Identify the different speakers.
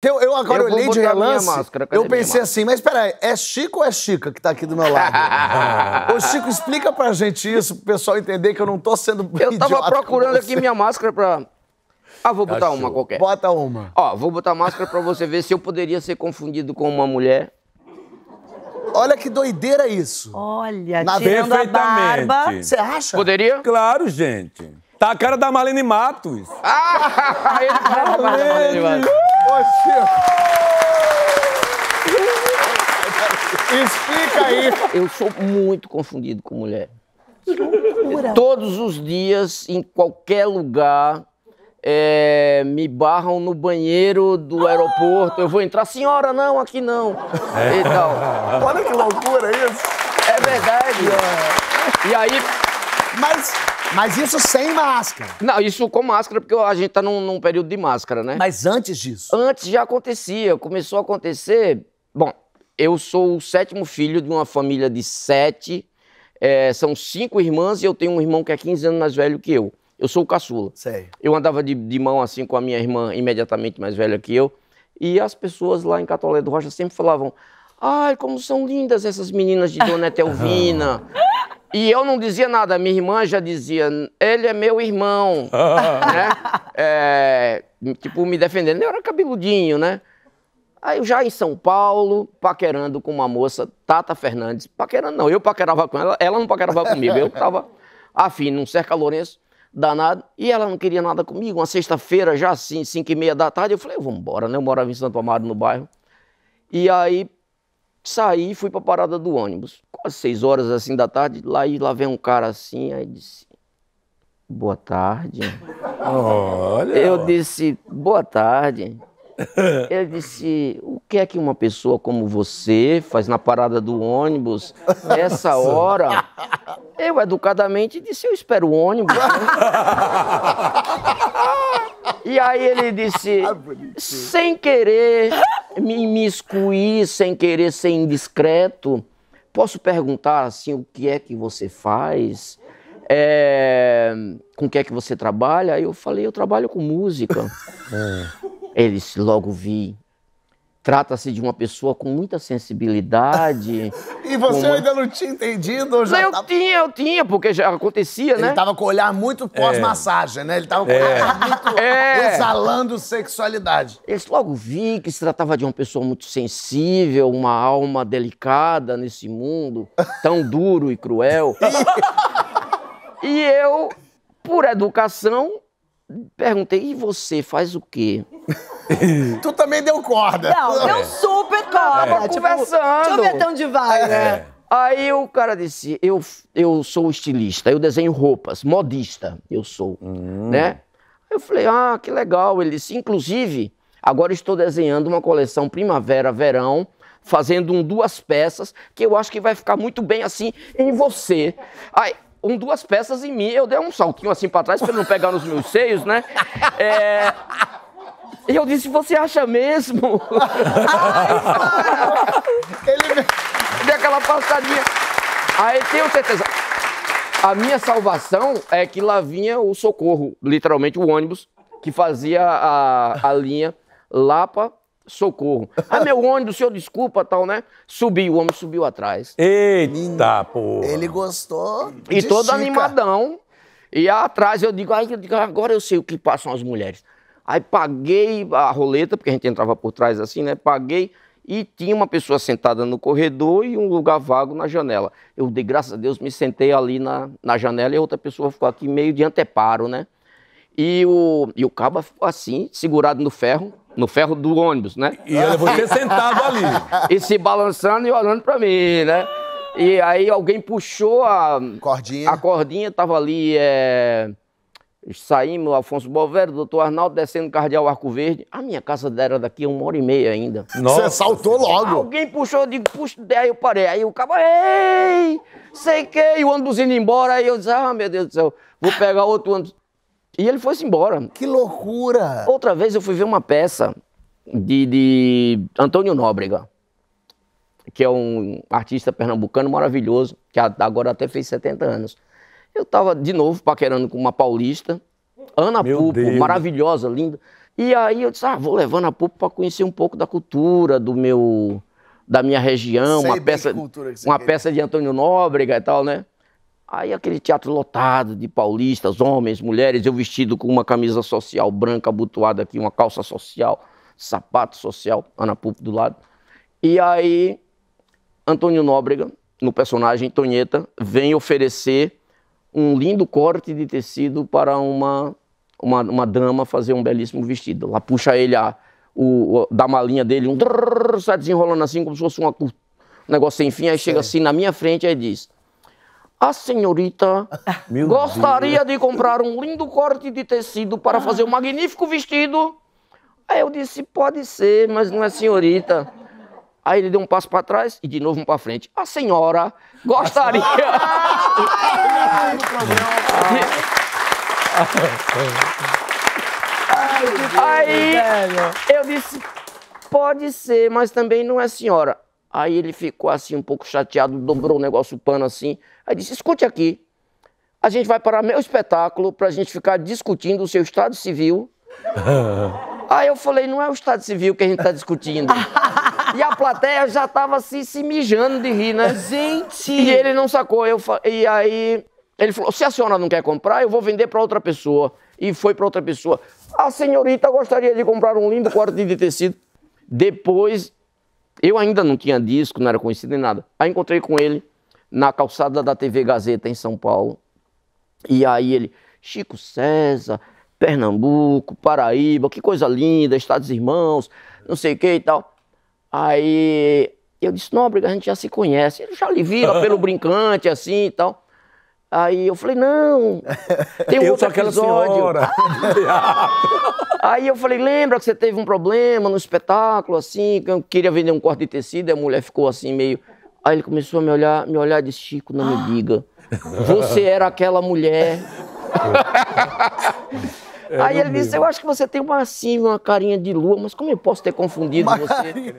Speaker 1: Eu, então, eu agora eu olhei de relance, máscara, eu pensei assim, mas peraí, é Chico ou é Chica que tá aqui do meu lado? Ô Chico, explica pra gente isso, pro pessoal entender que eu não tô sendo Eu tava procurando aqui minha máscara pra... Ah, vou botar uma qualquer. Bota uma. Ó, vou botar máscara pra você ver se eu poderia ser confundido com uma mulher. Olha que doideira isso. Olha, Na tirando a barba. Você acha? Poderia? Claro, gente. Tá a cara da Malene Matos. Ah, ele tá a cara da Malene Matos. Ô, Explica aí. Eu sou muito confundido com mulher. loucura. Todos os dias, em qualquer lugar, é, me barram no banheiro do ah! aeroporto. Eu vou entrar, senhora, não, aqui não. É. E tal. Olha que loucura isso. É verdade. É. E aí. Mas mas isso sem máscara. Não, isso com máscara, porque a gente tá num, num período de máscara, né? Mas antes disso? Antes já acontecia. Começou a acontecer. Bom, eu sou o sétimo filho de uma família de sete. É, são cinco irmãs e eu tenho um irmão que é 15 anos mais velho que eu. Eu sou o caçula. Sério. Eu andava de, de mão assim com a minha irmã imediatamente mais velha que eu. E as pessoas lá em Catolé do Rocha sempre falavam: Ai, como são lindas essas meninas de Dona Etelvina. Ah. E eu não dizia nada, minha irmã já dizia, ele é meu irmão, ah. né? É, tipo, me defendendo. Eu era cabeludinho, né? Aí eu já em São Paulo, paquerando com uma moça, Tata Fernandes. Paquerando não, eu paquerava com ela, ela não paquerava comigo. Eu tava afim, num cerca Lourenço, danado. E ela não queria nada comigo. Uma sexta-feira, já assim, cinco e meia da tarde, eu falei, eu vou embora, né? Eu morava em Santo Amaro, no bairro. E aí saí e fui pra parada do ônibus umas seis horas assim da tarde, lá e lá vem um cara assim, aí disse. Boa tarde. Olha. Eu disse, boa tarde. Ele disse: O que é que uma pessoa como você faz na parada do ônibus nessa hora? Eu educadamente disse: Eu espero o ônibus. e aí ele disse: ah, Sem querer me imiscuir, sem querer ser indiscreto. Posso perguntar assim o que é que você faz? É, com o que é que você trabalha? Aí eu falei, eu trabalho com música. É. Eles logo vi Trata-se de uma pessoa com muita sensibilidade. e você uma... ainda não tinha entendido? Já não, tava... eu tinha, eu tinha, porque já acontecia, ele né? Ele tava com o olhar muito é. pós-massagem, é. né? Ele tava com o é. olhar muito é. exalando sexualidade. Eu logo vi que se tratava de uma pessoa muito sensível, uma alma delicada nesse mundo tão duro e cruel. e eu, por educação, perguntei, e você faz o quê? tu também deu corda. Não, deu é. super corda. Tipo, é. conversando. Assim, deixa eu ver até é. né? Aí o cara disse, eu, eu sou estilista, eu desenho roupas, modista eu sou, hum. né? Eu falei, ah, que legal. Ele disse, inclusive, agora estou desenhando uma coleção primavera-verão, fazendo um duas peças, que eu acho que vai ficar muito bem assim em você. Aí, um duas peças em mim, eu dei um saltinho assim para trás para não pegar nos meus seios, né? É... E eu disse, você acha mesmo? Ai, Ele deu aquela passadinha. Aí tenho certeza. A minha salvação é que lá vinha o socorro, literalmente o ônibus que fazia a, a linha Lapa socorro. Ah, meu ônibus, senhor, desculpa, tal, né? Subiu, o homem subiu atrás. Eita, pô. Ele gostou. E todo chica. animadão. E atrás eu digo, eu digo, agora eu sei o que passam as mulheres. Aí paguei a roleta, porque a gente entrava por trás assim, né? Paguei e tinha uma pessoa sentada no corredor e um lugar vago na janela. Eu de graças a Deus, me sentei ali na, na janela e outra pessoa ficou aqui meio de anteparo, né? E o, e o caba ficou assim, segurado no ferro, no ferro do ônibus, né? E era você sentado ali. E se balançando e olhando para mim, né? E aí alguém puxou a cordinha, a cordinha tava ali é, Saímos, Alfonso Bovero, doutor Arnaldo, descendo Cardeal Arco Verde. A minha casa era daqui uma hora e meia ainda. Nossa. Você saltou logo. Alguém puxou, eu digo, puxa, daí eu parei. Aí o cabo, ei, sei que, e o ônibus indo embora. Aí eu disse, ah, meu Deus do céu, vou pegar outro ônibus. E ele foi-se embora. Que loucura! Outra vez eu fui ver uma peça de, de Antônio Nóbrega, que é um artista pernambucano maravilhoso, que agora até fez 70 anos. Eu estava de novo paquerando com uma paulista, Ana Meu Pupo, Deus. maravilhosa, linda. E aí eu disse, ah, vou levando a Pupo para conhecer um pouco da cultura do meu, da minha região, Sei uma peça, uma quer. peça de Antônio Nóbrega e tal, né? Aí aquele teatro lotado de paulistas, homens, mulheres, eu vestido com uma camisa social branca abotoada aqui, uma calça social, sapato social, Ana Pupo do lado. E aí Antônio Nóbrega, no personagem Tonheta, vem oferecer um lindo corte de tecido para uma, uma, uma dama fazer um belíssimo vestido. Ela puxa ele a, o, o, da malinha dele, um drrr, sai desenrolando assim como se fosse uma, um negócio sem fim, aí chega assim na minha frente e diz... A senhorita Meu gostaria Deus. de comprar um lindo corte de tecido para fazer um ah. magnífico vestido. Aí eu disse, pode ser, mas não é senhorita. Aí ele deu um passo para trás e de novo um para frente. A senhora gostaria. Ah, Aí eu disse: pode ser, mas também não é senhora. Aí ele ficou assim um pouco chateado, dobrou o negócio o pano assim. Aí disse: escute aqui, a gente vai parar meu espetáculo para a gente ficar discutindo o seu estado civil. Aí eu falei: não é o estado civil que a gente está discutindo. E a plateia já tava assim, se mijando de rir, né? Gente! E ele não sacou. Eu, e aí ele falou: se a senhora não quer comprar, eu vou vender para outra pessoa. E foi para outra pessoa. A senhorita gostaria de comprar um lindo quarto de tecido. Depois, eu ainda não tinha disco, não era conhecido nem nada. Aí encontrei com ele na calçada da TV Gazeta em São Paulo. E aí ele, Chico César, Pernambuco, Paraíba, que coisa linda, Estados Irmãos, não sei o que e tal. Aí eu disse, não, a gente já se conhece. Ele já lhe vira pelo brincante, assim e tal. Aí eu falei, não, tem um eu outro episódio. Aí eu falei, lembra que você teve um problema no espetáculo, assim, que eu queria vender um corte de tecido, a mulher ficou assim, meio. Aí ele começou a me olhar, me olhar de Chico, não me diga. Você era aquela mulher. É, Aí ele disse, eu acho que você tem uma assim, uma carinha de lua, mas como eu posso ter confundido uma você? Carinha.